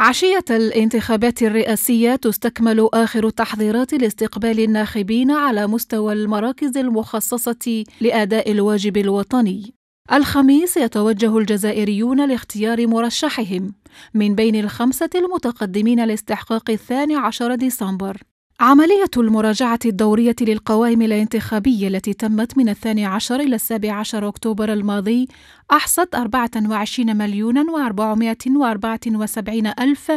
عشية الانتخابات الرئاسية تستكمل آخر التحضيرات لاستقبال الناخبين على مستوى المراكز المخصصة لأداء الواجب الوطني. الخميس يتوجه الجزائريون لاختيار مرشحهم من بين الخمسة المتقدمين لاستحقاق الثاني عشر ديسمبر. عملية المراجعة الدورية للقوائم الانتخابية التي تمت من الثاني عشر إلى السابع عشر أكتوبر الماضي أحصت مليون وأربعمائة وأربعة وسبعين الف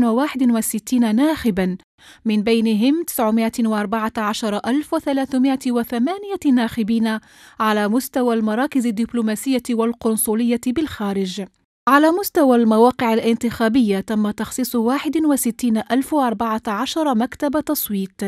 وواحد وستين ناخبا من بينهم 914308 ناخبين على مستوى المراكز الدبلوماسية والقنصلية بالخارج على مستوى المواقع الانتخابية تم تخصيص 61014 مكتب تصويت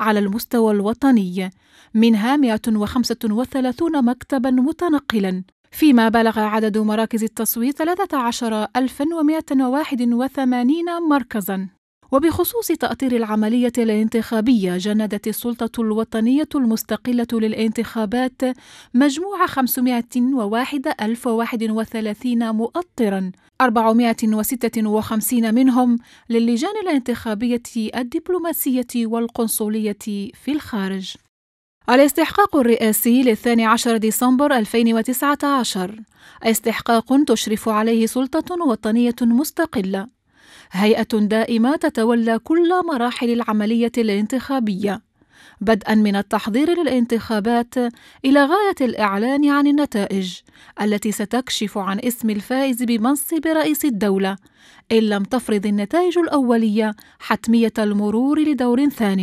على المستوى الوطني منها 135 مكتبا متنقلا فيما بلغ عدد مراكز التصويت 13181 مركزا وبخصوص تأطير العملية الانتخابية جندت السلطة الوطنية المستقلة للانتخابات مجموع 501031 مؤطرا 456 منهم للجان الانتخابية الدبلوماسية والقنصلية في الخارج الاستحقاق الرئاسي للثاني عشر ديسمبر 2019 استحقاق تشرف عليه سلطة وطنية مستقلة هيئة دائمة تتولى كل مراحل العملية الانتخابية بدءا من التحضير للانتخابات إلى غاية الإعلان عن النتائج التي ستكشف عن اسم الفائز بمنصب رئيس الدولة إن لم تفرض النتائج الأولية حتمية المرور لدور ثان